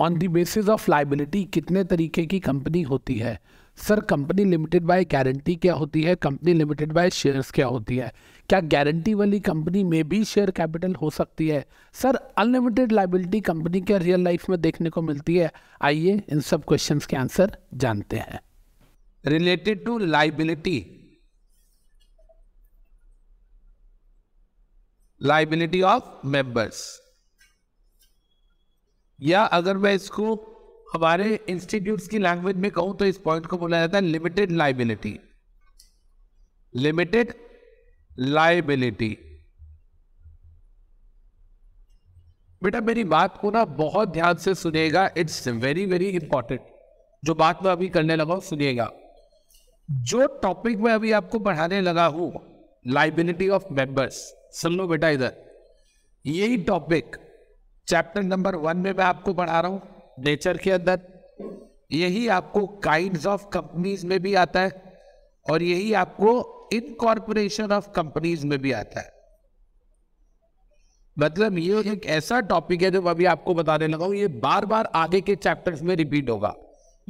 On the basis of liability कितने तरीके की कंपनी होती है sir company limited by guarantee क्या होती है कंपनी लिमिटेड बाय शेयर्स क्या होती है क्या गारंटी वाली कंपनी में भी शेयर कैपिटल हो सकती है सर अनलिमिटेड लाइबिलिटी कंपनी क्या रियल लाइफ में देखने को मिलती है आइए इन सब क्वेश्चंस के आंसर जानते हैं related to liability liability of members या अगर मैं इसको हमारे इंस्टीट्यूट्स की लैंग्वेज में कहूं तो इस पॉइंट को बोला जाता है लिमिटेड लाइबिलिटी लिमिटेड लाइबिलिटी बेटा मेरी बात को ना बहुत ध्यान से सुनेगा इट्स वेरी वेरी इंपॉर्टेंट जो बात मैं अभी करने लगा हूं सुनिएगा जो टॉपिक मैं अभी आपको पढ़ाने लगा हूं लाइबिलिटी ऑफ मेंबर्स सुन लो बेटा इधर यही टॉपिक चैप्टर नंबर वन में मैं आपको पढ़ा रहा हूँ नेचर के अंदर यही आपको काइंड ऑफ कंपनीज में भी आता है और यही आपको इनकॉर्पोरेशन ऑफ कंपनीज में भी आता है मतलब ये एक ऐसा टॉपिक है जो अभी आपको बताने लगा हूँ ये बार बार आगे के चैप्टर्स में रिपीट होगा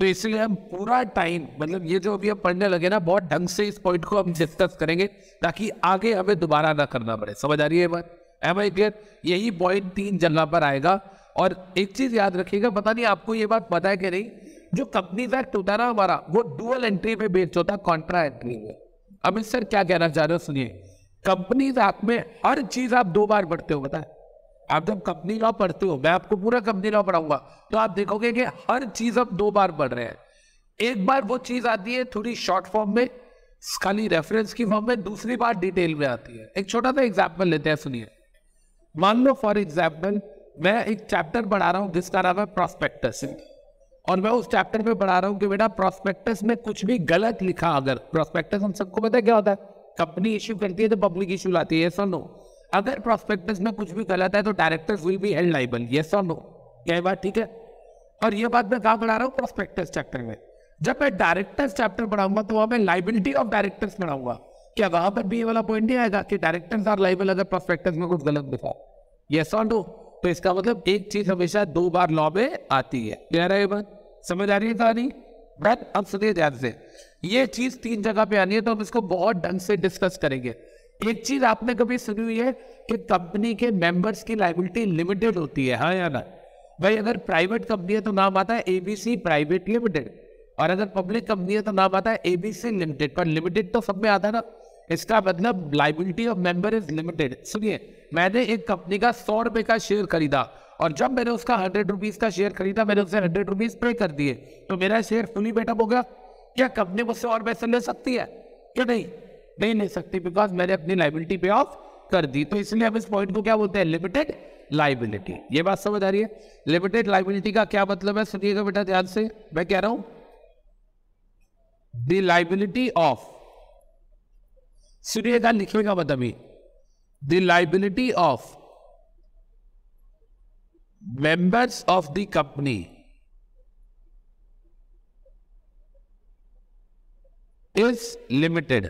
तो इसलिए हम पूरा टाइम मतलब ये जो अभी हम पढ़ने लगे ना बहुत ढंग से इस पॉइंट को हम डिस्कस करेंगे ताकि आगे हमें दोबारा ना करना पड़े समझ आ रही है बात एम आई क्लियर यही पॉइंट तीन जगह पर आएगा और एक चीज याद रखिएगा पता नहीं आपको ये बात पता है कि नहीं जो कंपनी फैक्ट होता है ना हमारा वो डुअल एंट्री पे बेच होता है कॉन्ट्रा एंट्री में इस सर क्या कहना चाह रहे हो सुनिए कंपनी एक्ट में हर चीज आप दो बार पढ़ते हो बताए आप जब कंपनी लॉ पढ़ते हो मैं आपको पूरा कंपनी लॉ पढ़ाऊंगा तो आप देखोगे कि हर चीज आप दो बार पढ़ रहे हैं एक बार वो चीज आती है थोड़ी शॉर्ट फॉर्म में खाली रेफरेंस की फॉर्म में दूसरी बार डिटेल में आती है एक छोटा सा एग्जाम्पल लेते हैं सुनिए मान लो फॉर एग्जाम्पल मैं एक चैप्टर बढ़ा रहा हूँ जिसका नाम है प्रोस्पेक्टस और मैं उस चैप्टर में बढ़ा रहा हूँ कि बेटा प्रोस्पेक्टस में कुछ भी गलत लिखा अगर प्रोस्पेक्टस हम सबको पता है क्या होता है कंपनी इश्यू करती है तो पब्लिक इशू लाती है यस नो अगर प्रोस्पेक्टस में कुछ भी गलत है तो directors will be held liable ये और नो यह बात ठीक है और ये बात मैं कहाँ बढ़ा रहा हूँ प्रोस्पेक्टस चैप्टर में जब मैं डायरेक्टर्स चैप्टर पढ़ाऊंगा तो वहाँ मैं लाइबिलिटी ऑफ डायरेक्टर्स पढ़ाऊंगा क्या वहां पर भी ये वाला पॉइंट नहीं आएगा कि डायरेक्टर्स आर लाइबल अगर प्रोस्पेक्टस में कुछ गलत दिखाओ यस और नो तो इसका मतलब एक चीज हमेशा दो बार लॉ में आती है कह रहे बात समझ आ रही है कहानी बट अब सुनिए ध्यान से ये चीज तीन जगह पे आनी है तो हम इसको बहुत ढंग से डिस्कस करेंगे एक चीज आपने कभी सुनी हुई है कि कंपनी के मेंबर्स की लाइबिलिटी लिमिटेड होती है हाँ या ना भाई अगर प्राइवेट कंपनी है तो नाम आता है एबीसी प्राइवेट लिमिटेड और अगर पब्लिक कंपनी है तो नाम आता है एबीसी लिमिटेड पर लिमिटेड तो सब में आता है ना इसका मतलब liability of member is limited सुनिए मैंने एक कंपनी का सौ रुपए का शेयर खरीदा और जब मैंने उसका हंड्रेड रुपीज़ का शेयर खरीदा मैंने उसे हंड्रेड रुपीज़ पे कर दिए तो मेरा शेयर फुली बेटअप हो गया क्या कंपनी मुझसे और पैसे ले सकती है क्या नहीं नहीं ले सकती बिकॉज मैंने अपनी लाइबिलिटी पे ऑफ कर दी तो इसलिए हम इस पॉइंट को क्या बोलते हैं लिमिटेड लाइबिलिटी ये बात समझ आ रही है लिमिटेड लाइबिलिटी का क्या मतलब है सुनिएगा बेटा ध्यान से मैं कह रहा हूं द लाइबिलिटी ऑफ सूर्यकांत लिखेगा मत अभी the liability of members of the company is limited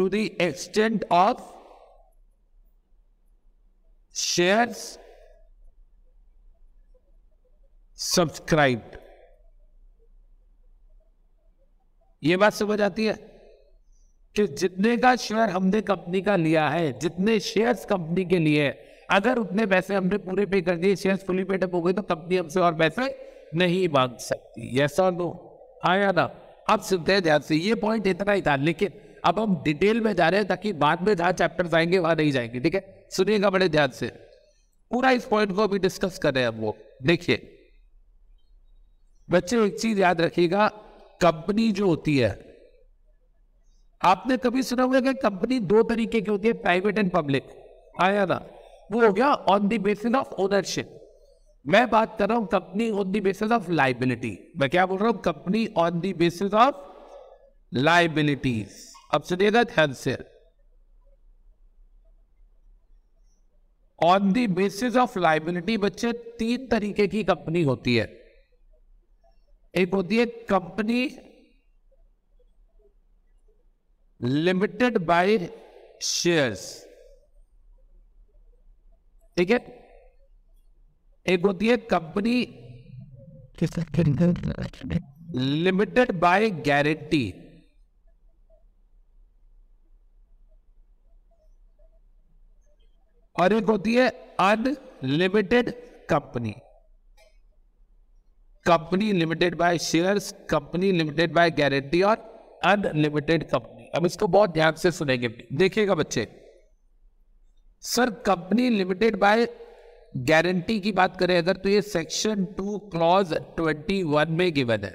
to the extent of shares subscribed ये बात समझ आती है कि जितने का शेयर हमने कंपनी का लिया है जितने शेयर्स कंपनी के लिए अगर उतने पैसे हमने पूरे पे कर दिए शेयर्स फुली पेटअप हो गए तो कंपनी हमसे और पैसे नहीं मांग सकती ऐसा और नो आया ना अब सुनते हैं ध्यान से ये पॉइंट इतना ही था लेकिन अब हम डिटेल में जा रहे हैं ताकि बाद में जहाँ चैप्टर आएंगे वहां नहीं जाएंगे ठीक है सुनिएगा बड़े ध्यान से पूरा इस पॉइंट को अभी डिस्कस कर रहे हैं हम वो देखिए बच्चे एक चीज याद रखिएगा कंपनी जो होती है आपने कभी सुना होगा कि कंपनी दो तरीके की होती है प्राइवेट एंड पब्लिक आया ना वो हो गया on the basis of ownership मैं बात कर रहा हूं company on the basis of liability मैं क्या बोल रहा हूं company on the basis of liabilities अब सुनिएगा ध्यान से on the basis of liability बच्चे तीन तरीके की कंपनी होती है एक होती है कंपनी लिमिटेड बाय शेयर्स ठीक है एक होती है कंपनी लिमिटेड बाय गारंटी और एक होती है unlimited company company limited by shares company limited by guarantee और अनलिमिटेड कंपनी अब इसको बहुत ध्यान से सुनेंगे देखिएगा बच्चे sir company limited by guarantee की बात करें अगर तो ये section two clause twenty one में गिवन है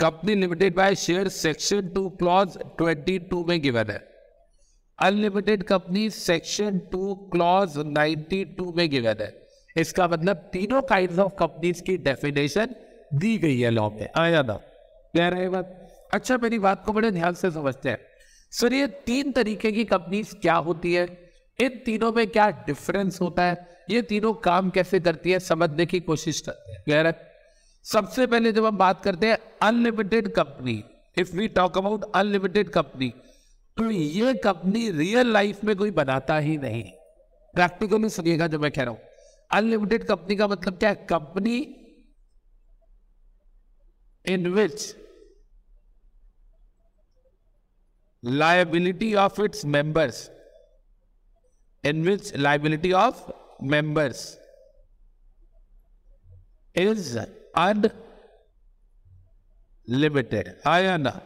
company limited by share section two clause twenty two में गिवन है unlimited company section two clause ninety two में गिवन है इसका मतलब तीनों काइंड ऑफ कंपनीज की डेफिनेशन दी गई है लॉ में आया ना कह रहे बात अच्छा मेरी बात को बड़े ध्यान से समझते हैं सर ये तीन तरीके की कंपनीज क्या होती है इन तीनों में क्या डिफरेंस होता है ये तीनों काम कैसे करती है समझने की कोशिश करते हैं कह रहे सबसे पहले जब हम बात करते हैं unlimited company if we talk about unlimited company तो ये कंपनी रियल लाइफ में कोई बनाता ही नहीं प्रैक्टिकली सुनिएगा जो मैं कह रहा हूं अनलिमिटेड कंपनी का मतलब क्या है company in which liability of its members in which liability of members is unlimited आया ना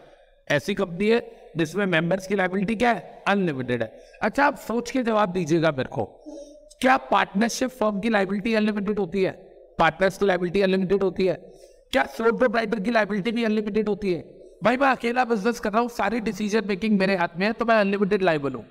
ऐसी कंपनी है जिसमें मेंबर्स की लाइबिलिटी क्या है अनलिमिटेड है अच्छा आप सोच के जवाब दीजिएगा मेरे को क्या पार्टनरशिप फर्म की लाइबिलिटी अनलिमिटेड होती है पार्टनर्स की लाइबिलिटी अनलिमिटेड होती है क्या सोल प्रोप्राइटर की लाइबिलिटी भी अनलिमिटेड होती है भाई मैं अकेला बिजनेस कर रहा हूँ सारी डिसीजन मेकिंग मेरे हाथ में है तो मैं अनलिमिटेड लाइबल हूँ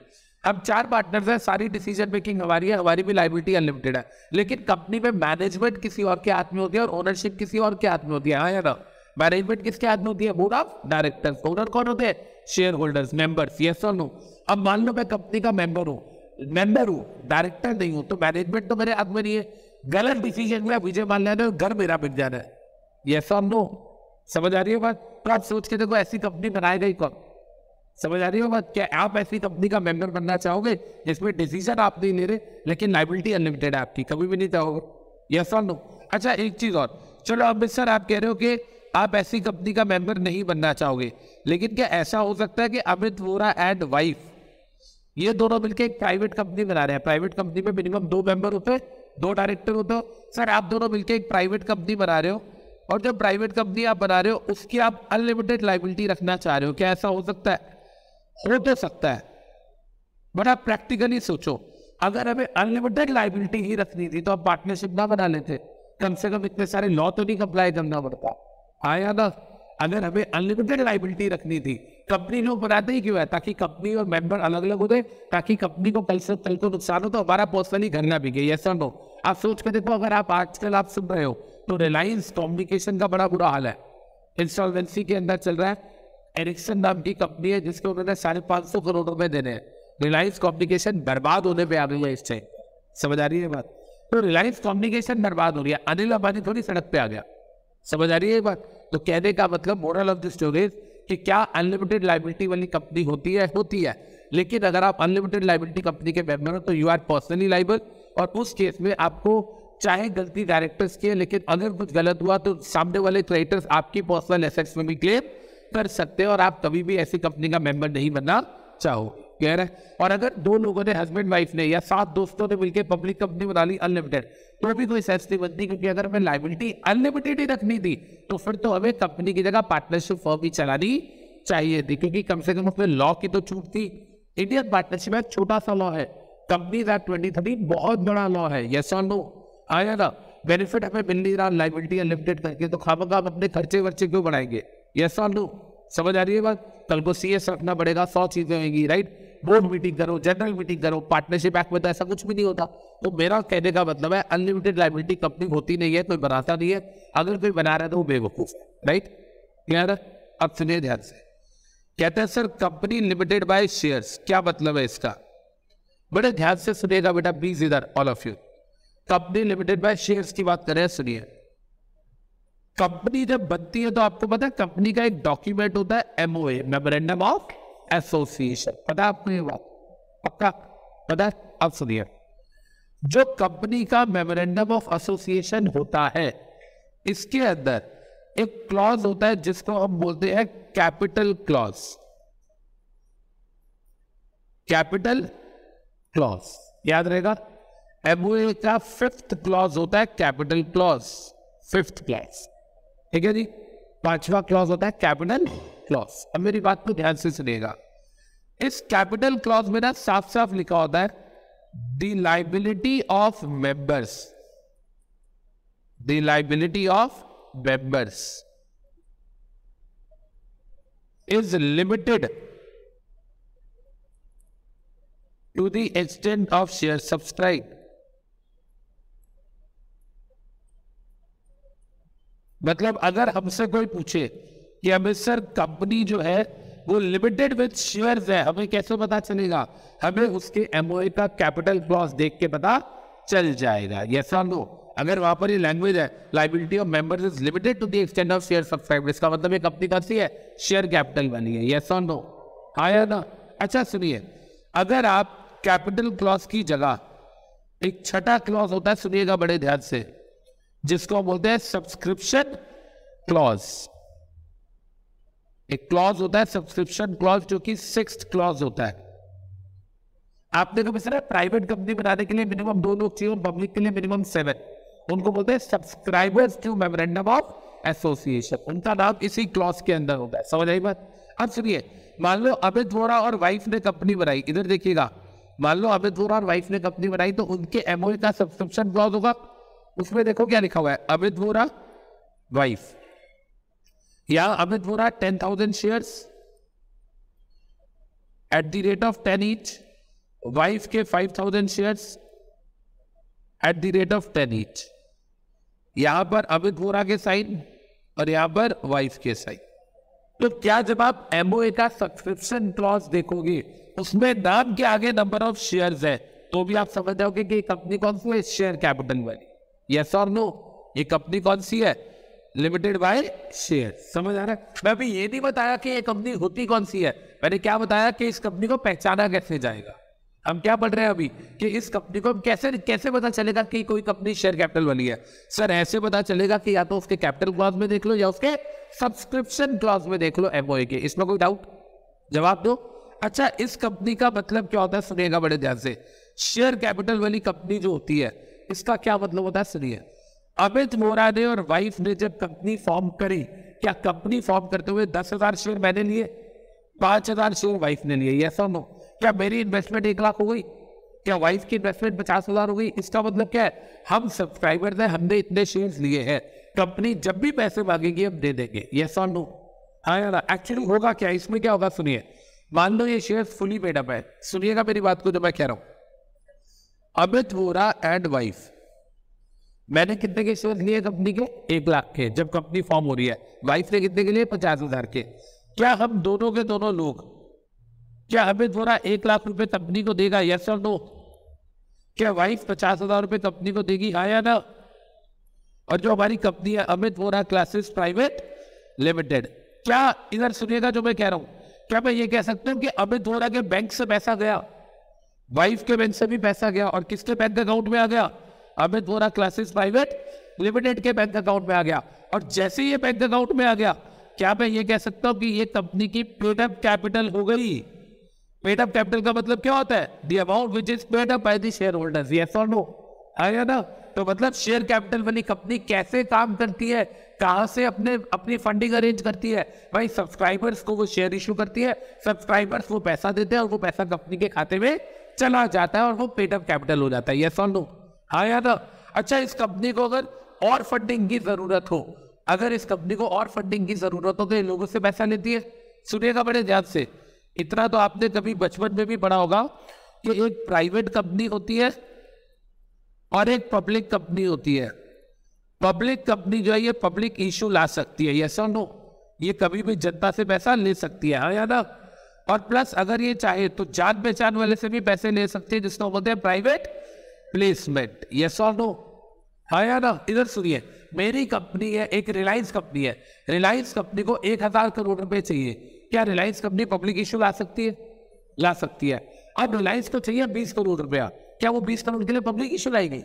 अब चार पार्टनर्स हैं सारी डिसीजन मेकिंग हमारी है हमारी भी लाइबिलिटी अनलिमिटेड है लेकिन कंपनी में मैनेजमेंट किसी और के हाथ में होती है और ओनरशिप किसी और के हाथ में होती है हाँ या ना मैनेजमेंट किसके हाथ में होती है बोर्ड ऑफ डायरेक्टर्स ओनर कौन होते हैं शेयर होल्डर्स मेंबर्स यस और नो अब मान लो मैं कंपनी का मेंबर हूँ मेंबर हूँ डायरेक्टर नहीं हूँ तो मैनेजमेंट तो मेरे हाथ में नहीं है गलत डिसीजन में विजय मान लेना घर मेरा मिल जाना है ये सब नो समझ आ रही है बात तो आप सोच के देखो ऐसी कंपनी बनाई गई कौन समझ आ रही है बात क्या आप ऐसी कंपनी का मेंबर बनना चाहोगे जिसमें डिसीजन आप नहीं ले रहे लेकिन लाइबिलिटी अनलिमिटेड है आपकी कभी भी नहीं चाहोगे ये सब नो अच्छा एक चीज़ और चलो अब सर आप कह रहे हो कि आप ऐसी कंपनी का मेंबर नहीं बनना चाहोगे लेकिन क्या ऐसा हो सकता है कि अमित वोरा एंड वाइफ ये दोनों मिलकर एक प्राइवेट कंपनी बना रहे हैं प्राइवेट कंपनी में मिनिमम दो मेंबर होते हैं दो डायरेक्टर होते हो सर आप दोनों मिलकर एक प्राइवेट कंपनी बना रहे हो और जब प्राइवेट कंपनी आप बना रहे हो उसकी आप अनलिमिटेड लाइबिलिटी रखना चाह रहे हो क्या ऐसा हो सकता है हो तो सकता है बट आप प्रैक्टिकली सोचो अगर हमें अनलिमिटेड लाइबिलिटी ही रखनी थी तो आप पार्टनरशिप ना बना लेते कम से कम इतने सारे लॉ तो नहीं कंप्लाई करना पड़ता आया ना अगर हमें अनलिमिटेड लाइबिलिटी रखनी थी कंपनी लोग बनाते ही क्यों है ताकि कंपनी और मेंबर अलग अलग होते ताकि कंपनी को कल से कल को तो नुकसान हो तो हमारा पर्सनली घर ना बिके ये सब हो आप सोच कर देखो तो अगर आप आजकल आप सुन रहे हो तो रिलायंस कॉम्युनिकेशन का बड़ा बुरा हाल है इंस्टॉलवेंसी के अंदर चल रहा है एरिक्सन नाम की कंपनी है जिसके उन्होंने साढ़े पाँच सौ करोड़ रुपए देने हैं रिलायंस कॉम्युनिकेशन बर्बाद होने पर आ रही है इससे समझ आ रही है बात तो रिलायंस कॉम्युनिकेशन बर्बाद हो रही है अनिल अंबानी थोड़ी सड़क पर आ गया समझ आ रही है बात तो कहने का मतलब मोरल ऑफ द स्टोरी कि क्या अनलिमिटेड लाइबिलिटी वाली कंपनी होती है होती है लेकिन अगर आप अनलिमिटेड लाइबिलिटी कंपनी के मेंबर हो तो यू आर पर्सनली लाइबल और उस केस में आपको चाहे गलती डायरेक्टर्स की है लेकिन अगर कुछ गलत हुआ तो सामने वाले क्रेडिटर्स आपकी पर्सनल एसेट्स में भी क्लेम कर सकते हैं और आप कभी भी ऐसी कंपनी का मेंबर नहीं बनना चाहोगे कह रहे और अगर दो लोगों ने हस्बैंड वाइफ ने या सात दोस्तों ने मिलकर पब्लिक कंपनी बना ली अनलिमिटेड तो भी कोई सेंस नहीं बनती क्योंकि अगर हमें लाइबिलिटी अनलिमिटेड ही रखनी थी तो फिर तो हमें कंपनी की जगह पार्टनरशिप फॉर्म भी चलानी चाहिए थी क्योंकि कम से कम उसमें लॉ की तो छूट थी इंडियन पार्टनरशिप में छोटा सा लॉ है कंपनीज एक्ट ट्वेंटी थर्टी बहुत बड़ा लॉ है यस और नो आया ना बेनिफिट हमें मिल नहीं रहा लाइबिलिटी अनलिमिटेड करके तो खाम खाम अपने खर्चे वर्चे क्यों बढ़ाएंगे यस और नो समझ आ रही है बात कल को सी रखना पड़ेगा सौ चीज़ें होंगी राइट बोर्ड मीटिंग करो जनरल मीटिंग करो पार्टनरशिप एक्ट में तो ऐसा कुछ भी नहीं होता तो मेरा कहने का मतलब है अनलिमिटेड लाइबिलिटी कंपनी होती नहीं है कोई बनाता नहीं है अगर कोई बना रहा है तो वो बेवकूफ है राइट क्लियर अब सुनिए ध्यान से कहते हैं sir company limited by shares क्या मतलब है इसका बड़े ध्यान से सुनिएगा बेटा बीज इधर all of you company limited by shares की बात करें सुनिए कंपनी जब बनती है तो आपको पता है कंपनी का एक डॉक्यूमेंट होता है एमओए मेमोरेंडम ऑफ एसोसिएशन पता आपको ये बात पक्का पता आप सुनिए जो कंपनी का मेमोरेंडम ऑफ एसोसिएशन होता है इसके अंदर एक क्लॉज होता है जिसको हम बोलते हैं कैपिटल क्लॉज कैपिटल क्लॉज याद रहेगा एमओए का फिफ्थ क्लॉज होता है कैपिटल क्लॉज फिफ्थ क्लॉज ठीक है जी पांचवा क्लॉज होता है कैपिटल क्लॉज अब मेरी बात को ध्यान से सुनिएगा इस कैपिटल क्लॉज में ना साफ साफ लिखा होता है the liability of members the liability of members is limited to the extent of share subscribe मतलब अगर हमसे कोई पूछे कि हमें सर कंपनी जो है वो लिमिटेड विद शेयर्स है हमें कैसे पता चलेगा हमें उसके एमओए का कैपिटल क्लॉज देख के पता चल जाएगा यस और नो अगर वहां पर ये लैंग्वेज है liability of members is limited to the extend of share subscriber इसका मतलब ये कंपनी कौन सी है शेयर कैपिटल वाली है यस और नो हाँ या ना अच्छा सुनिए अगर आप कैपिटल क्लॉज की जगह एक छठा क्लॉज होता है सुनिएगा बड़े ध्यान से जिसको बोलते हैं सब्सक्रिप्शन क्लॉज एक क्लॉज होता है सब्सक्रिप्शन क्लॉज जो कि सिक्स क्लॉज होता है आपने कभी सर प्राइवेट कंपनी बनाने के लिए मिनिमम दो लोग चाहिए और पब्लिक के लिए मिनिमम सेवन उनको बोलते हैं subscribers to memorandum of association उनका नाम इसी क्लॉज के अंदर होता है समझ आई बात अब सुनिए मान लो अमित वोरा और वाइफ ने कंपनी बनाई इधर देखिएगा मान लो अमित वोरा और वाइफ ने कंपनी बनाई तो उनके एमओए e का सब्सक्रिप्शन क्लॉज होगा उसमें देखो क्या लिखा हुआ है अमित वोरा वाइफ या Amit Vora ten thousand shares at the rate of ten each wife के five thousand shares at the rate of ten each यहां पर अमित वोरा के साइन और यहां पर वाइफ के साइन तो क्या जब आप एमओए का सब्सक्रिप्शन क्लॉज देखोगे उसमें नाम के आगे नंबर ऑफ शेयर है तो भी आप समझ जाओगे कि कंपनी कौन सी है शेयर कैपिटल वाली यस और नो ये कंपनी कौन सी है लिमिटेड बाय शेयर समझ आ रहा है मैं अभी ये नहीं बताया कि ये कंपनी होती कौन सी है मैंने क्या बताया कि इस कंपनी को पहचाना कैसे जाएगा हम क्या पढ़ रहे हैं अभी कि इस कंपनी को कैसे कैसे पता चलेगा कि कोई कंपनी शेयर कैपिटल वाली है सर ऐसे पता चलेगा कि या तो उसके कैपिटल क्लॉज में देख लो या उसके सब्सक्रिप्शन क्लॉज में देख लो एमओ के इसमें कोई डाउट जवाब दो अच्छा इस कंपनी का मतलब क्या होता है सुनिएगा बड़े ध्यान से शेयर कैपिटल वाली कंपनी जो होती है इसका क्या मतलब होता है सुनिए अमित मोरा ने और वाइफ ने जब कंपनी फॉर्म करी क्या कंपनी फॉर्म करते हुए दस हजार शेयर मैंने लिए पांच हजार शेयर वाइफ ने लिए यस और नो क्या मेरी इन्वेस्टमेंट एक लाख हो गई क्या वाइफ की इन्वेस्टमेंट पचास हजार हो गई इसका मतलब क्या है हम सब्सक्राइबर हैं हमने इतने शेयर लिए हैं कंपनी जब भी पैसे मांगेगी हम दे देंगे यस और नो हाँ एक्चुअली होगा क्या इसमें क्या होगा सुनिए मान लो ये शेयर फुली मेडअप है सुनिएगा मेरी बात को जो मैं कह रहा हूं अमित वोरा एंड वाइफ मैंने कितने के शेयर लिए कंपनी के एक लाख के जब कंपनी फॉर्म हो रही है वाइफ ने कितने के लिए पचास हजार के क्या हम दोनों के दोनों लोग क्या हमें थोड़ा एक लाख रुपए कंपनी को देगा यस और नो क्या वाइफ पचास हजार रुपये कंपनी को देगी हाँ या ना और जो हमारी कंपनी है Amit Vora classes private limited क्या इधर सुनिएगा जो मैं कह रहा हूँ क्या मैं ये कह सकता हूँ कि अमित वोरा के बैंक से पैसा गया वाइफ के बैंक से भी पैसा गया और किसके बैंक अकाउंट में आ गया Amit Vora classes private limited के बैंक अकाउंट में आ गया और जैसे ये बैंक अकाउंट में आ गया क्या मैं ये कह सकता हूँ कि ये कंपनी की पेडअप कैपिटल हो गई पेडअप कैपिटल का मतलब क्या होता है the amount which is paid up by the shareholders yes और नो आया ना तो मतलब शेयर कैपिटल वाली कंपनी कैसे काम करती है कहाँ से अपने अपनी फंडिंग अरेंज करती है भाई सब्सक्राइबर्स को वो शेयर इशू करती है सब्सक्राइबर्स वो पैसा देते हैं और वो पैसा कंपनी के खाते में चला जाता है और वो पेड अप कैपिटल हो जाता है यस और नो हाँ या ना अच्छा इस कंपनी को अगर और फंडिंग की जरूरत हो अगर इस कंपनी को और फंडिंग की जरूरत हो तो ये लोगों से पैसा लेती है सुनेगा बड़े ध्यान से इतना तो आपने कभी बचपन में भी पढ़ा होगा कि एक प्राइवेट कंपनी होती है और एक पब्लिक कंपनी होती है पब्लिक कंपनी जो है ये पब्लिक इशू ला सकती है यस और नो ये कभी भी जनता से पैसा ले सकती है हाँ या ना और प्लस अगर ये चाहे तो जान पहचान वाले से भी पैसे ले सकती है जिसको बोलते हैं प्राइवेट प्लेसमेंट यस और नो आया ना इधर सुनिए मेरी कंपनी है एक रिलायंस कंपनी है रिलायंस कंपनी को एक हजार करोड़ रुपए चाहिए क्या रिलायंस कंपनी पब्लिक इश्यू ला सकती है ला सकती है अब रिलायंस को चाहिए बीस करोड़ रुपया क्या वो बीस करोड़ के लिए पब्लिक इश्यू लाएगी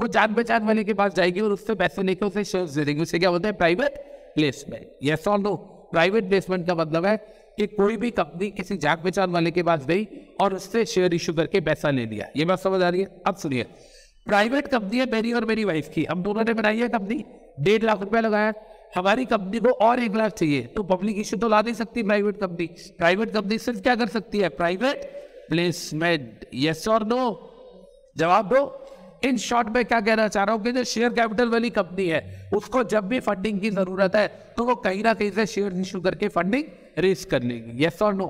वो जान पहचान वाले के पास जाएगी और उससे पैसे लेकर उसे शेयर दे देंगे उसे क्या बोलते हैं प्राइवेट प्लेसमेंट यस और नो प्राइवेट प्लेसमेंट का मतलब है कि कोई भी कंपनी किसी जाग पहचान वाले के पास गई और उससे शेयर इशू करके पैसा ले लिया ये बात समझ आ रही है अब सुनिए प्राइवेट कंपनी है मेरी और मेरी वाइफ की हम दोनों ने बनाई है कंपनी डेढ़ लाख रुपया लगाया हमारी कंपनी को और एक लाख चाहिए तो पब्लिक इश्यू तो ला नहीं सकती प्राइवेट कंपनी प्राइवेट कंपनी सिर्फ क्या कर सकती है प्राइवेट प्लेसमेंट यस और नो जवाब दो इन शॉर्ट में क्या कहना चाह रहा हूँ कि जो शेयर कैपिटल वाली कंपनी है उसको जब भी फंडिंग की जरूरत है तो वो कहीं ना कहीं से शेयर इशू करके फंडिंग रेस करने की यस और नो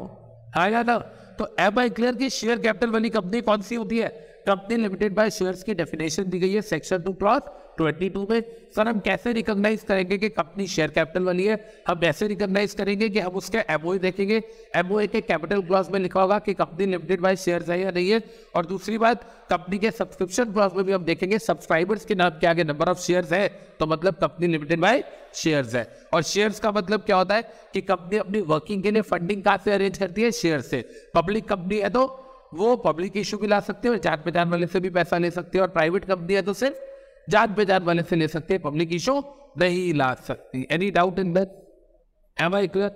आया ना तो एम आई क्लियर की शेयर कैपिटल वाली कंपनी कौन सी होती है कंपनी लिमिटेड बाय शेयर्स की डेफिनेशन दी गई है सेक्शन टू क्लॉथ 2022 में सर हम कैसे रिकॉग्नाइज करेंगे कि कंपनी शेयर कैपिटल वाली है हम ऐसे रिकॉग्नाइज करेंगे कि हम उसके एमओए देखेंगे एमओए के कैपिटल क्लॉज में लिखा होगा कि कंपनी लिमिटेड बाय शेयर है या नहीं है और दूसरी बात कंपनी के सब्सक्रिप्शन क्लॉज में भी हम देखेंगे सब्सक्राइबर्स के नाम के आगे नंबर ऑफ शेयर है तो मतलब कंपनी लिमिटेड बाय शेयर है और शेयर का मतलब क्या होता है कि कंपनी अपनी वर्किंग के लिए फंडिंग कहाँ से अरेंज करती है शेयर से पब्लिक कंपनी है तो वो पब्लिक इशू भी ला सकते हैं और जान पहचान वाले से भी पैसा ले सकते हैं और प्राइवेट कंपनी है तो सिर्फ जात बेजात वाले से ले सकते हैं पब्लिक इशू नहीं ला सकती any doubt in that am I clear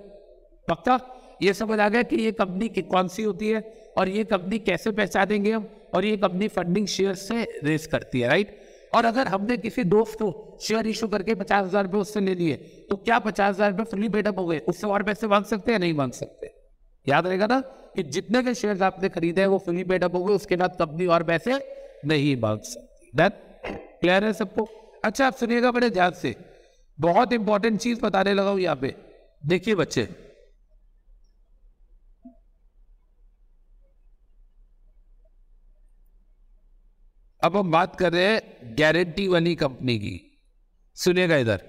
पक्का ये समझ आ गया कि ये कंपनी कौन सी होती है और ये कंपनी कैसे पहचा देंगे हम और ये कंपनी फंडिंग शेयर से रेस करती है राइट और अगर हमने किसी दोस्त को शेयर इशू करके पचास हजार रुपये उससे ले लिए तो क्या पचास हजार रुपये फुली बेटअप हो गए उससे और पैसे मांग सकते हैं नहीं मांग सकते याद रहेगा ना कि जितने के शेयर आपने खरीदे हैं वो फुली बेटअप हो गए उसके बाद कंपनी और पैसे नहीं मांग सकती दैट क्लियर है सबको अच्छा आप सुनिएगा बड़े ध्यान से बहुत इंपॉर्टेंट चीज बताने लगा हूं यहां पे देखिए बच्चे अब हम बात कर रहे हैं गारंटी वाली कंपनी की सुनिएगा इधर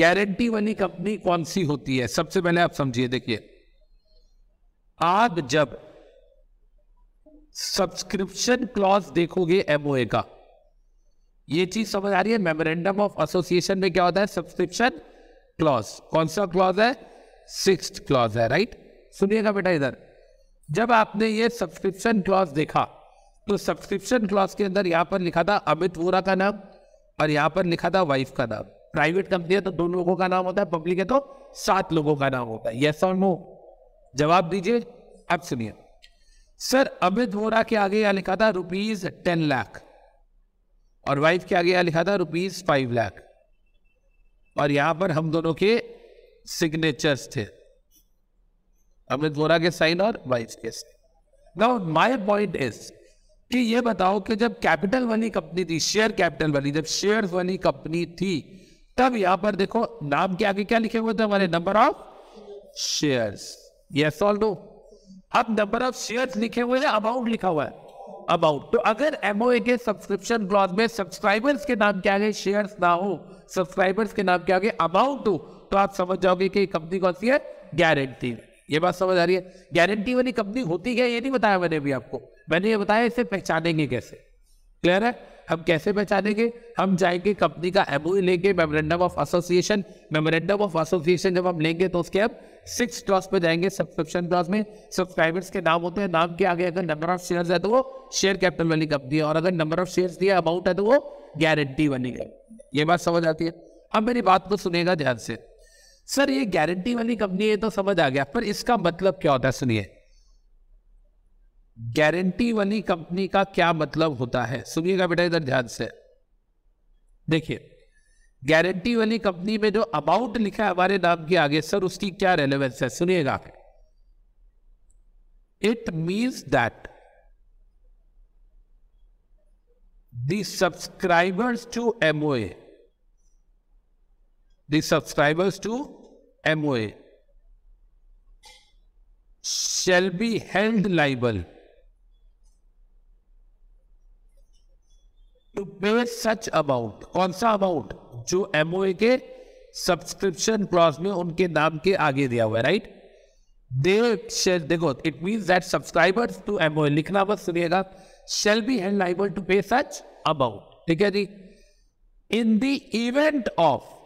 गारंटी वाली कंपनी कौन सी होती है सबसे पहले आप समझिए देखिए आप जब सब्सक्रिप्शन क्लॉज देखोगे एमओए का ये चीज समझ आ रही है मेमोरेंडम ऑफ एसोसिएशन में क्या होता है सब्सक्रिप्शन क्लॉज कौन सा क्लॉज है सिक्स क्लॉज है राइट सुनिएगा बेटा इधर जब आपने ये सब्सक्रिप्शन क्लॉज देखा तो सब्सक्रिप्शन क्लॉज के अंदर यहाँ पर लिखा था अमित वोरा का नाम और यहाँ पर लिखा था वाइफ का नाम प्राइवेट कंपनी है तो दो लोगों का नाम होता है पब्लिक है तो सात लोगों का नाम होता है यस और नो जवाब दीजिए अब सुनिए सर अमित वोरा के आगे यहाँ लिखा था रुपीज टेन लाख और वाइफ के आगे लिखा था रुपीज़ फाइव लाख और यहाँ पर हम दोनों के सिग्नेचर्स थे अमृत वोरा के साइन और वाइफ के sign now my point is कि ये बताओ कि जब कैपिटल वाली कंपनी थी शेयर कैपिटल वाली जब शेयर वाली कंपनी थी तब यहाँ पर देखो नाम के आगे क्या लिखे हुए थे हमारे number of shares yes or no अब नंबर ऑफ शेयर्स लिखे हुए हैं अमाउंट लिखा हुआ है अबाउट तो अगर एमओए के सब्सक्रिप्शन क्लॉज में सब्सक्राइबर्स के नाम क्या है शेयर्स ना हो सब्सक्राइबर्स के नाम क्या आगे अमाउंट हो तो आप समझ जाओगे कि कंपनी कौन सी है गारंटी ये बात समझ आ रही है गारंटी वाली कंपनी होती है ये नहीं बताया मैंने अभी आपको मैंने ये बताया इसे पहचानेंगे कैसे क्लियर है हम कैसे पहचानेंगे हम जाएंगे कंपनी का एमओ लेंगे memorandum of association memorandum of association जब हम लेंगे तो उसके अब सिक्स क्लास पे जाएंगे सब्सक्रिप्शन क्लास में सब्सक्राइबर्स के नाम होते हैं नाम के आगे अगर नंबर ऑफ शेयर है तो वो शेयर कैपिटल वाली कंपनी है और अगर नंबर ऑफ शेयर दिया अमाउंट है तो वो गारंटी वाली है ये बात समझ आती है अब मेरी बात को सुनेगा ध्यान से सर ये गारंटी वाली कंपनी है तो समझ आ गया पर इसका मतलब क्या होता है सुनिए गारंटी वाली कंपनी का क्या मतलब होता है सुनिएगा बेटा इधर ध्यान से देखिए गारंटी वाली कंपनी में जो अमाउंट लिखा है हमारे नाम के आगे सर उसकी क्या रेलिवेंस है सुनिएगा it means that the subscribers to MO O A subscribers to MO O A shall be held liable to pay such about कौन सा अबाउट जो एमओ के सब्सक्रिप्शन क्लॉज में उनके नाम के आगे दिया हुआ है राइट दे देखो it mean that subscribers to MO लिखना बस सुनिएगा shall be held liable to pay such amount ठीक है जी in the event of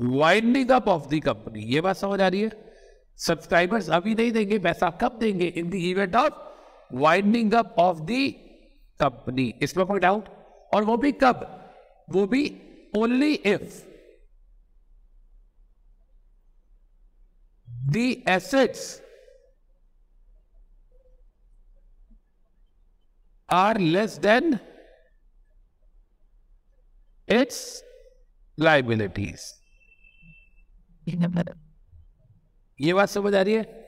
winding up of the company ये बात समझ आ रही है सब्सक्राइबर्स अभी नहीं देंगे पैसा कब देंगे in the event of winding up of the company इसमें कोई डाउट और वो भी कब वो भी only if the assets are less than its liabilities ये बात समझ आ रही है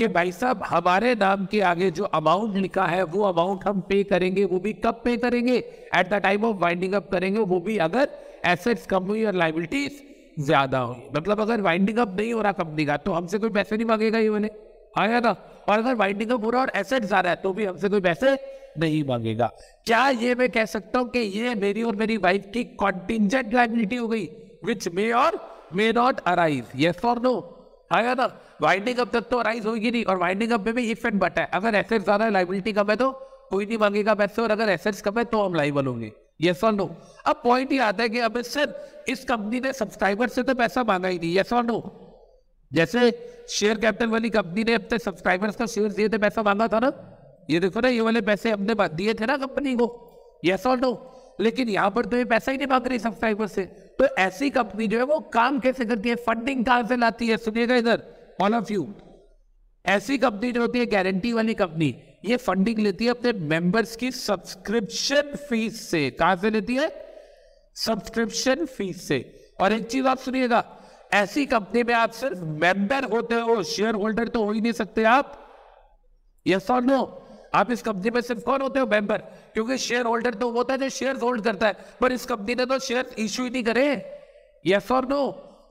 कि भाई साहब हमारे नाम के आगे जो अमाउंट लिखा है वो अमाउंट हम पे करेंगे वो भी कब पे करेंगे at the time of winding up करेंगे वो भी अगर एसेट्स कम हुई और लाइबिलिटीज ज्यादा हुई मतलब अगर वाइंडिंग अप नहीं हो रहा कंपनी का तो हमसे कोई पैसे नहीं मांगेगा ही उन्हें आया ना और अगर वाइंडिंग अप हो रहा और एसेट जा रहा है तो भी हमसे कोई पैसे नहीं मांगेगा क्या ये मैं कह सकता हूँ कि ये मेरी और मेरी वाइफ की कॉन्टिजेंट लाइबिलिटी हो गई विच मे और मे नॉट अराइव यस और नो आया ना वाइंडिंग अप तक तो राइज होगी नहीं और वाइंडिंग अप में भी इफ एंड बट है अगर एसेट ज्यादा है लाइबिलिटी कम है तो कोई नहीं मांगेगा पैसे और अगर एसेट्स कम है तो हम लाइबल होंगे यस और नो अब पॉइंट ही आता है कि अब सर इस कंपनी ने सब्सक्राइबर से तो पैसा मांगा ही नहीं यस और नो जैसे शेयर कैपिटल वाली कंपनी ने अपने सब्सक्राइबर्स का शेयर दिए थे पैसा मांगा था ना ये देखो ना ये वाले पैसे हमने दिए थे ना कंपनी को यस और नो लेकिन यहाँ पर तो ये पैसा ही नहीं मांग रही सब्सक्राइबर से तो ऐसी कंपनी जो है वो काम कैसे करती है फंडिंग कहां से लाती है सुनिएगा इधर ऑल ऑफ यू ऐसी कंपनी जो होती है गारंटी वाली कंपनी ये फंडिंग लेती है अपने मेंबर्स की सब्सक्रिप्शन फीस से कहां से लेती है सब्सक्रिप्शन फीस से और एक चीज आप सुनिएगा ऐसी कंपनी में आप सिर्फ मेंबर होते हो शेयर होल्डर तो हो ही नहीं सकते आप यस और नो आप इस कंपनी में सिर्फ कौन होते हो मेंबर क्योंकि शेयर होल्डर तो होता है जो शेयर होल्ड करता है पर इस कंपनी ने तो शेयर इश्यू ही नहीं करे यस और नो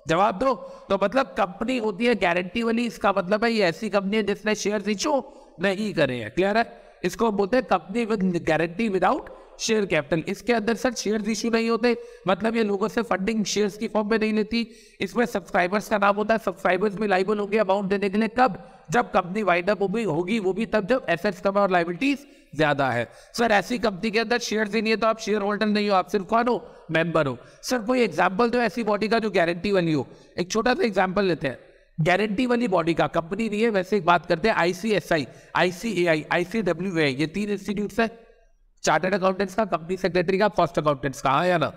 जवाब दो तो मतलब कंपनी होती है गारंटी वाली इसका मतलब है ये ऐसी कंपनी है जिसने शेयर इशू नहीं करे हैं क्लियर है इसको बोलते हैं company with guarantee without share capital इसके अंदर सर शेयर इशू नहीं होते मतलब ये लोगों से फंडिंग शेयर्स की फॉर्म में नहीं लेती इसमें सब्सक्राइबर्स का नाम होता है सब्सक्राइबर्स भी लाइबल होंगे अमाउंट देने के लिए कब जब कंपनी वाइड अप होगी होगी वो भी तब जब एसेट्स कम है और लाइबिलिटीज ज्यादा है सर ऐसी कंपनी के अंदर शेयर ही नहीं है तो आप शेयर होल्डर नहीं हो आप सिर्फ कौन हो मेंबर हो सर कोई एग्जाम्पल तो ऐसी बॉडी का जो गारंटी वाली हो एक छोटा सा एग्जाम्पल लेते हैं गारंटी वाली बॉडी का कंपनी नहीं है वैसे एक बात करते हैं आईसीएसआई आईसीएआई आईसीडब्ल्यू ये तीन इंस्टीट्यूट है चार्टर्ड अकाउंटेंट्स का कंपनी सेक्रेटरी का फर्स्ट अकाउंटेंट्स का हाँ या ना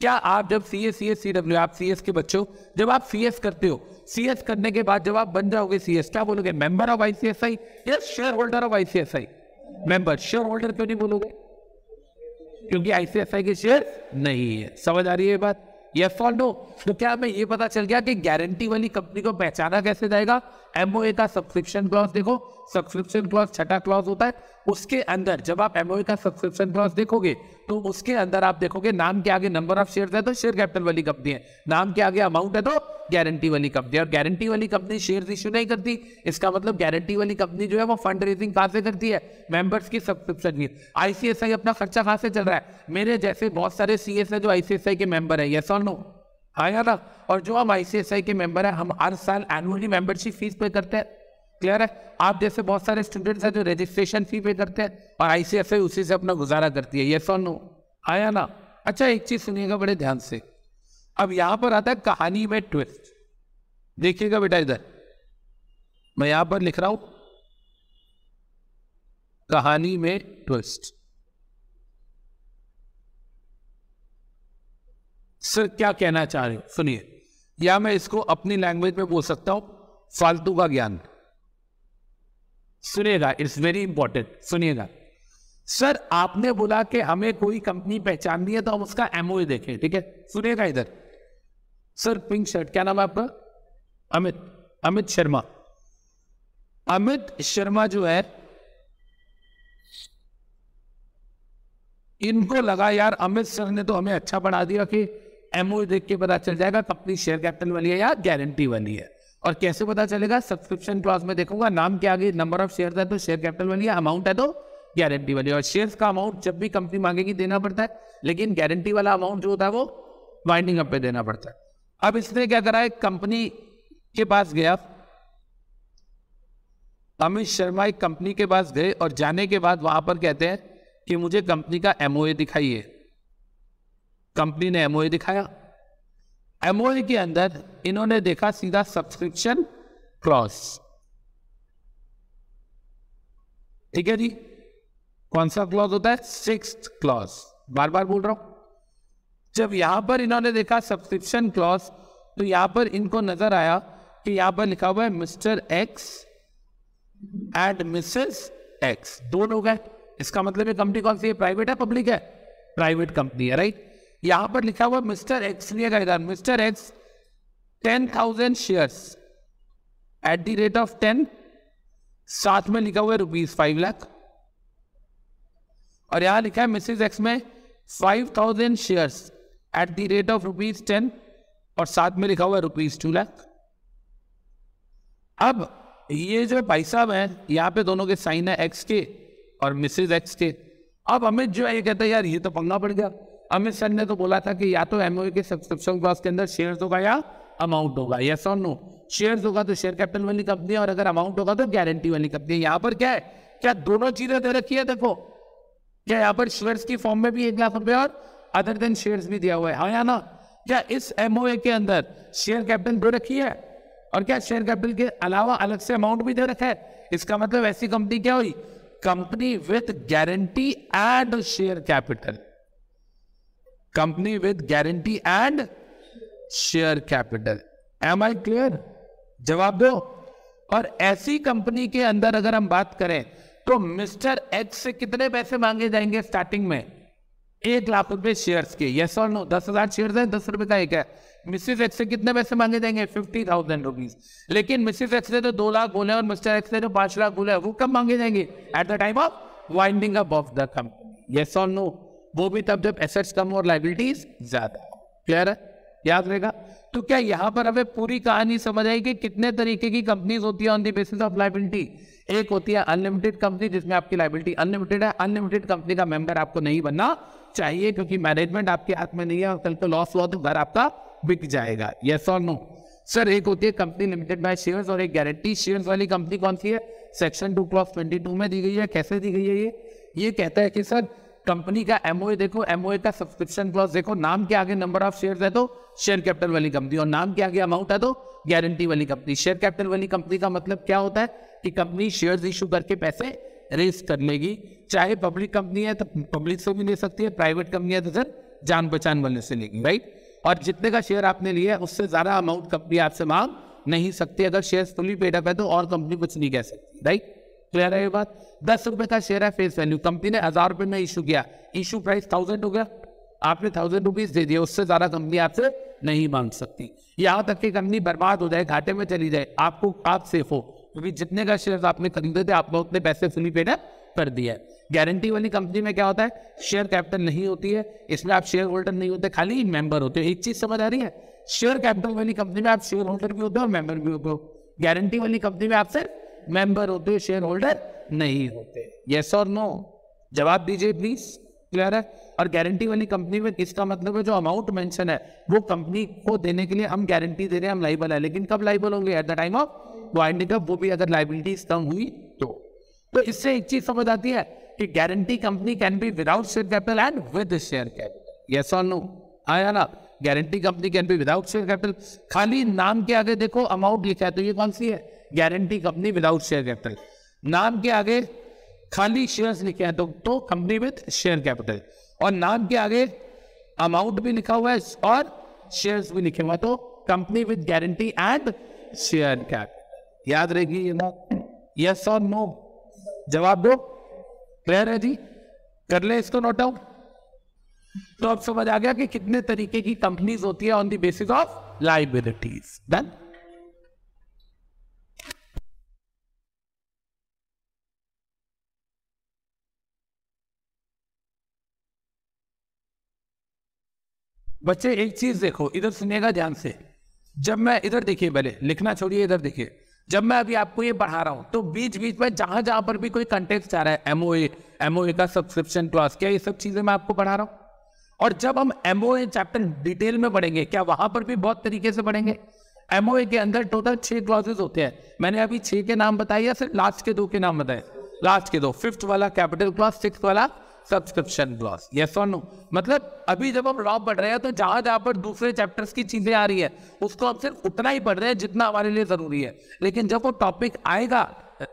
क्या आप जब C S C S C W आप सी एस के बच्चों जब आप सी एस करते हो सी एस करने के बाद जब आप बन जाओगे सी एस क्या बोलोगे member of I C S I या shareholder of I C S I member shareholder क्यों नहीं बोलोगे क्योंकि आई सी एस आई के शेयर नहीं है समझ आ रही है बात यस और नो तो क्या हमें ये पता चल गया कि गारंटी वाली कंपनी को पहचाना कैसे जाएगा एमओए का सब्सक्रिप्शन क्लॉज देखो सब्सक्रिप्शन क्लॉज छठा क्लॉज होता है उसके अंदर जब आप एमओए का सब्सक्रिप्शन क्लॉज देखोगे तो उसके अंदर आप देखोगे नाम के आगे नंबर ऑफ शेयर है तो शेयर कैपिटल वाली कंपनी है नाम के आगे अमाउंट है तो गारंटी वाली कंपनी और गारंटी वाली कंपनी शेयर इश्यू नहीं करती इसका मतलब गारंटी वाली कंपनी जो है वो फंड रेजिंग कहाँ से करती है मेंबर्स की सब्सक्रिप्शन की आईसीएसआई अपना खर्चा कहाँ से चल रहा है मेरे जैसे बहुत सारे सी है जो आईसीएसआई के मेंबर है यस और नो हाँ यार ना और जो हम आईसीएसआई के मेंबर है हम हर साल एनुअली मेंबरशिप फीस पे करते हैं क्लियर है आप जैसे बहुत सारे स्टूडेंट्स हैं जो रजिस्ट्रेशन फी पे करते हैं और आई उसी से अपना गुजारा करती है ये सो नो आया ना अच्छा एक चीज सुनिएगा बड़े ध्यान से अब यहां पर आता है कहानी में ट्विस्ट देखिएगा बेटा इधर मैं यहां पर लिख रहा हूं कहानी में ट्विस्ट सर क्या कहना चाह रहे हो सुनिए या मैं इसको अपनी लैंग्वेज में बोल सकता हूं फालतू का ज्ञान सुनेगा इट्स वेरी इंपॉर्टेंट सुनिएगा सर आपने बोला कि हमें कोई कंपनी पहचान दी है तो हम उसका एमओए e देखें ठीक है सुनेगा इधर सर पिंक शर्ट क्या नाम है आपका अमित अमित शर्मा अमित शर्मा जो है इनको लगा यार अमित सर ने तो हमें अच्छा बना दिया कि एमओ e देख के पता चल जाएगा कंपनी शेयर कैपिटल वाली है या गारंटी वाली है और कैसे पता चलेगा सब्सक्रिप्शन क्लास में देखूंगा नाम के आगे नंबर ऑफ शेयर है तो शेयर कैपिटल वाली अमाउंट है तो गारंटी वाली और शेयर का अमाउंट जब भी कंपनी मांगेगी देना पड़ता है लेकिन गारंटी वाला अमाउंट जो होता है वो वाइंडिंग अप पे देना पड़ता है अब इसने क्या करा है कंपनी के पास गया अमित शर्मा एक कंपनी के पास गए और जाने के बाद वहां पर कहते हैं कि मुझे कंपनी का एमओए दिखाइए कंपनी ने एमओए दिखाया एमओए के अंदर इन्होंने देखा सीधा सब्सक्रिप्शन क्लॉस ठीक है जी कौन सा क्लॉज होता है सिक्स क्लॉज बार बार बोल रहा हूं जब यहां पर इन्होंने देखा सब्सक्रिप्शन क्लॉज तो यहां पर इनको नजर आया कि यहां पर लिखा हुआ है mister X and missus X दो लोग इसका मतलब ये कंपनी कौन सी है प्राइवेट है पब्लिक है प्राइवेट कंपनी है राइट यहां पर लिखा हुआ मिस्टर एक्स लिएगा इधर mister X ten thousand share at the rate of ten साथ में लिखा हुआ है रुपीज फाइव लाख और यहां लिखा है मिसेज एक्स में five thousand share at the rate of rupees ten और साथ में लिखा हुआ है रुपीज टू लाख अब ये जो भाई साहब है यहां पे दोनों के साइन है एक्स के और मिसेज एक्स के अब अमित जो है ये कहता है यार ये तो पंगा पड़ गया अमित शाह ने तो बोला था कि या तो एमओए के सब्सक्रिप्शन क्लास के अंदर शेयर होगा या अमाउंट होगा यस और नो शेयर होगा तो शेयर कैपिटल वाली कंपनी है और अगर अमाउंट होगा तो गारंटी वाली कंपनी है यहाँ पर क्या है क्या दोनों चीजें दे रखी है देखो क्या यहाँ पर शेयर्स की फॉर्म में भी एक लाख रुपए और अदर देन शेयर्स भी दिया हुआ है हाँ या ना क्या इस एमओए के अंदर शेयर कैपिटल दे रखी है और क्या शेयर कैपिटल के अलावा अलग से अमाउंट भी दे रखा है इसका मतलब ऐसी कंपनी क्या हुई company with guarantee and share capital company with guarantee and share capital. Am I clear? जवाब दो और ऐसी कंपनी के अंदर अगर हम बात करें तो मिस्टर एच से कितने पैसे मांगे जाएंगे स्टार्टिंग में एक लाख रुपए शेयर्स के यस और नो दस हजार शेयर है दस रुपए का एक है मिसेस एच से कितने पैसे मांगे जाएंगे फिफ्टी थाउजेंड रुपीज लेकिन मिसेस एच से तो दो लाख बोले और मिस्टर एच से तो पांच लाख बोले वो कब मांगे जाएंगे at the time of winding up of the company yes और नो वो भी तब जब एसेट्स कम और लाइबिलिटीज ज्यादा क्लियर है याद रहेगा तो क्या यहाँ पर हमें पूरी कहानी समझ आई कि कितने तरीके की कंपनीज होती है on the basis of liability एक होती है अनलिमिटेड कंपनी जिसमें आपकी लाइबिलिटी अनलिमिटेड है अनलिमिटेड कंपनी का मेंबर आपको नहीं बनना चाहिए क्योंकि मैनेजमेंट आपके हाथ में नहीं है और कल तो लॉस हुआ तो घर आपका बिक जाएगा येस और नो सर एक होती है कंपनी लिमिटेड बाय शेयर और एक गारंटी शेयर वाली कंपनी कौन सी है section two clause twenty two में दी गई है कैसे दी गई है ये ये कहता है कि सर कंपनी का एमओए देखो एमओए का सब्सक्रिप्शन क्लॉज देखो नाम के आगे नंबर ऑफ शेयर है तो शेयर कैपिटल वाली कंपनी और नाम के आगे अमाउंट है तो गारंटी वाली कंपनी शेयर कैपिटल वाली कंपनी का मतलब क्या होता है कि कंपनी शेयर इशू करके पैसे रेस कर लेगी चाहे पब्लिक कंपनी है तो पब्लिक से भी ले सकती है प्राइवेट कंपनी है तो सर जान पहचान वाले से लेगी राइट और जितने का शेयर आपने लिया है उससे ज़्यादा अमाउंट कंपनी आपसे मांग नहीं सकती अगर शेयर फुली अप है तो और कंपनी कुछ नहीं कह सकती राइट क्लियर है ये बात दस रुपए का शेयर है फेस वैल्यू कंपनी ने हजार रुपए में इशू किया इशू प्राइस थाउजेंड हो गया आपने थाउजेंड रुपीज दे दिया उससे ज्यादा कंपनी आपसे नहीं मांग सकती यहाँ तक कि कंपनी बर्बाद हो जाए घाटे में चली जाए आपको आप सेफ हो क्योंकि जितने का शेयर आपने खरीदे थे आपने उतने पैसे फ्री पेड कर दिया है गारंटी वाली कंपनी में क्या होता है शेयर कैपिटल नहीं होती है इसमें आप शेयर होल्डर नहीं होते खाली मेंबर होते हो एक चीज समझ आ रही है शेयर कैपिटल वाली कंपनी में आप शेयर होल्डर भी होते हो मेंबर भी होते हो गारंटी वाली कंपनी में आप सिर्फ मेंबर होते शेयर होल्डर नहीं होते यस और नो जवाब दीजिए प्लीज क्लियर है और गारंटी वाली कंपनी में इसका मतलब है जो अमाउंट मेंशन है वो कंपनी को देने के लिए हम गारंटी दे रहे हैं हम लाइबल है लेकिन कब लाइबल होंगे at the time of winding up वो भी अगर लाइबिलिटीज कम हुई तो तो इससे एक चीज समझ आती है कि guarantee company can be without share capital and with share capital yes और नो आया ना guarantee company can be without share capital खाली नाम के आगे देखो अमाउंट लिखा है तो ये कौन सी है guarantee company without share capital नाम के आगे खाली शेयर्स लिखे हैं तो, तो कंपनी विद शेयर कैपिटल और नाम के आगे अमाउंट भी लिखा हुआ है और शेयर्स भी लिखे हुए तो company with guarantee and share cap याद रहेगी ये ना यस और नो जवाब दो क्लियर है जी कर ले इसको नोट आउट तो अब समझ आ गया कि कितने तरीके की कंपनीज होती है on the basis of liabilities done बच्चे एक चीज देखो इधर सुनेगा ध्यान से जब मैं इधर देखिए पहले लिखना छोड़िए इधर देखिए जब मैं अभी आपको ये पढ़ा रहा हूँ तो बीच बीच में जहां जहां पर भी कोई कंटेक्ट आ रहा है एमओ एमओ का सब्सक्रिप्शन क्लास क्या ये सब चीजें मैं आपको पढ़ा रहा हूँ और जब हम एमओ चैप्टर डिटेल में पढ़ेंगे क्या वहां पर भी बहुत तरीके से पढ़ेंगे एमओ के अंदर टोटल छह क्लासेस होते हैं मैंने अभी छह के नाम बताए या सिर्फ लास्ट के दो के नाम बताए लास्ट के दो फिफ्थ वाला कैपिटल क्लास सिक्स वाला सब्सक्रिप्शन क्लॉज यस और नो मतलब अभी जब हम लॉ पढ़ रहे हैं तो जहां जहां पर दूसरे चैप्टर्स की चीज़ें आ रही है उसको हम सिर्फ उतना ही पढ़ रहे हैं जितना हमारे लिए ज़रूरी है लेकिन जब वो टॉपिक आएगा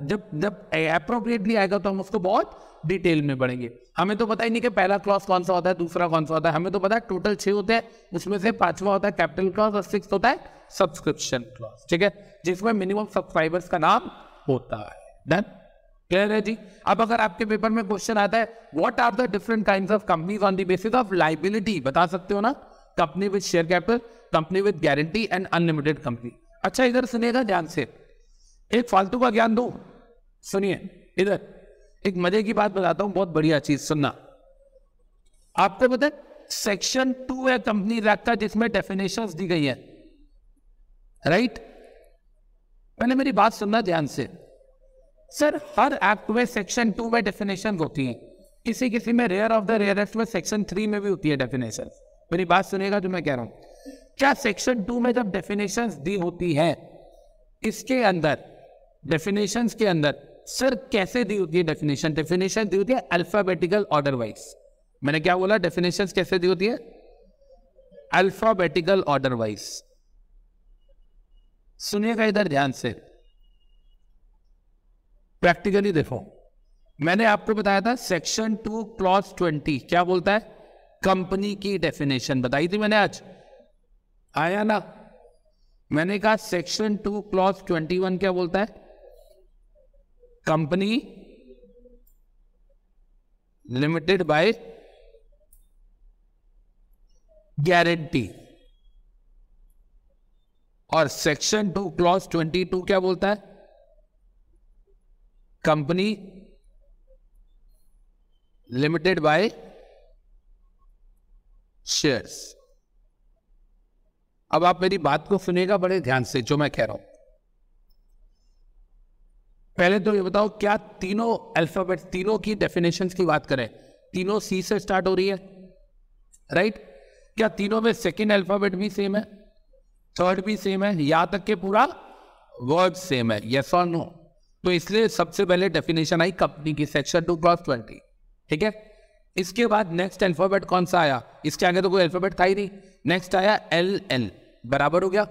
जब जब अप्रोप्रिएटली आएगा तो हम उसको बहुत डिटेल में पढ़ेंगे हमें तो पता ही नहीं कि पहला क्लॉस कौन सा होता है दूसरा कौन सा होता है हमें तो पता है टोटल छः होते हैं उसमें से पांचवा होता है कैपिटल क्लॉस और सिक्स होता है सब्सक्रिप्शन क्लॉस ठीक है जिसमें मिनिमम सब्सक्राइबर्स का नाम होता है डन क्लियर है जी अब अगर आपके पेपर में क्वेश्चन आता है what are the different kind of companies on the basis of liability बता सकते हो ना company with share capital company with guarantee and unlimited company अच्छा इधर सुनिएगा ध्यान से एक फालतू का ज्ञान दो सुनिए इधर एक मजे की बात बताता हूं बहुत बढ़िया चीज सुनना आपको पता है सेक्शन टू है कंपनी एक्ट का जिसमें डेफिनेशंस दी गई है राइट पहले मेरी बात सुनना ध्यान से सर हर एक्ट में सेक्शन टू में डेफिनेशन होती है किसी किसी में rare of the rare act में सेक्शन थ्री में भी होती है डेफिनेशन मेरी बात सुनेगा जो मैं कह रहा हूँ क्या सेक्शन टू में जब डेफिनेशन दी होती है इसके अंदर डेफिनेशन के अंदर सर कैसे दी होती है डेफिनेशन डेफिनेशन दी होती है अल्फाबेटिकल ऑर्डर वाइज मैंने क्या बोला डेफिनेशन कैसे दी होती है अल्फाबेटिकल ऑर्डर वाइज सुनिएगा इधर ध्यान से प्रैक्टिकली देखो मैंने आपको बताया था सेक्शन टू क्लॉज ट्वेंटी क्या बोलता है कंपनी की डेफिनेशन बताई थी मैंने आज आया ना मैंने कहा section two clause twenty one क्या बोलता है कंपनी लिमिटेड बाय गारंटी और section two clause twenty two क्या बोलता है कंपनी लिमिटेड बाय शेयर्स अब आप मेरी बात को सुनेगा बड़े ध्यान से जो मैं कह रहा हूं पहले तो ये बताओ क्या तीनों अल्फाबेट तीनों की डेफिनेशंस की बात करें तीनों सी से स्टार्ट हो रही है राइट क्या तीनों में सेकेंड अल्फाबेट भी सेम है थर्ड भी सेम है यहां तक के पूरा वर्ड सेम है यस और नो तो इसलिए सबसे पहले डेफिनेशन आई कंपनी की सेक्शन टू क्रॉस ट्वेंटी ठीक है इसके बाद नेक्स्ट अल्फाबेट कौन सा आया इसके आगे तो कोई अल्फाबेट था ही नहीं नेक्स्ट आया एल एल बराबर हो गया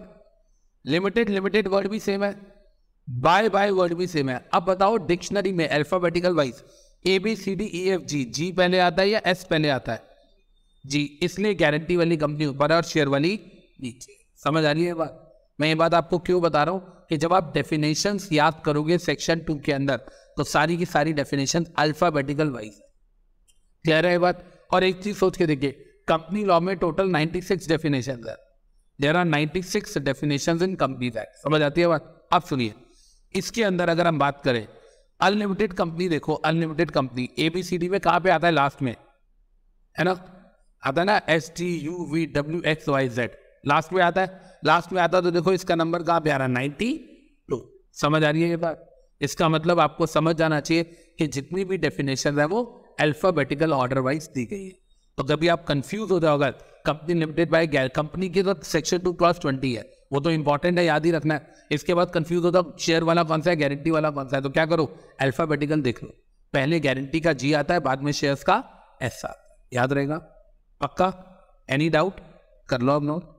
लिमिटेड लिमिटेड वर्ड भी सेम है बाय बाय वर्ड भी सेम है अब बताओ डिक्शनरी में alphabetical wise A B C D E F G G पहले आता है या एस पहले आता है जी इसलिए गारंटी वाली कंपनी ऊपर है और शेयर वाली नीचे समझ आ रही है बात मैं ये बात आपको क्यों बता रहा हूँ कि जब आप डेफिनेशन याद करोगे सेक्शन टू के अंदर तो सारी की सारी डेफिनेशन अल्फाबेटिकल वाइज क्लियर है बात और एक चीज सोच के देखिए कंपनी लॉ में टोटल सिक्स डेफिनेशन है there are six definition in company act समझ आती है बात आप सुनिए इसके अंदर अगर हम बात करें अनलिमिटेड कंपनी देखो unlimited company A B C D में कहाँ पे आता है लास्ट में है ना आता है ना S T U V W X Y Z last में आता है लास्ट में आता तो देखो इसका नंबर कहाँ पे आ रहा है नाइन्टी टू समझ आ रही है ये बात इसका मतलब आपको समझ जाना चाहिए कि जितनी भी डेफिनेशन है वो अल्फ़ाबेटिकल ऑर्डर वाइज दी गई है तो कभी आप कंफ्यूज हो जाओगे कंपनी लिमिटेड बाय गैल कंपनी की तो सेक्शन टू क्लास ट्वेंटी है वो तो इंपॉर्टेंट है याद ही रखना है इसके बाद कंफ्यूज होता शेयर वाला कौन सा है गारंटी वाला कौन सा है तो क्या करो अल्फ़ाबेटिकल देख लो पहले गारंटी का जी आता है बाद में शेयर्स का एस आता याद रहेगा पक्का एनी डाउट कर लो अब नोट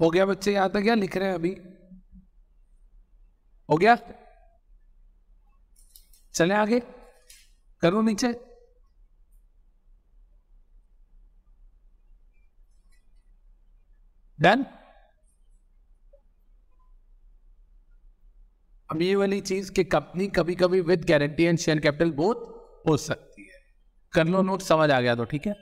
हो गया बच्चे यहां तक क्या लिख रहे हैं अभी हो गया चले आगे करो नीचे डन अब ये वाली चीज कि कंपनी कभी कभी with guarantee and share capital both हो सकती है कर लो नोट समझ आ गया तो ठीक है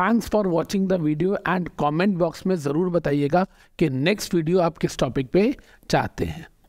thanks for watching the video and comment box में ज़रूर बताइएगा कि नेक्स्ट वीडियो आप किस टॉपिक पे चाहते हैं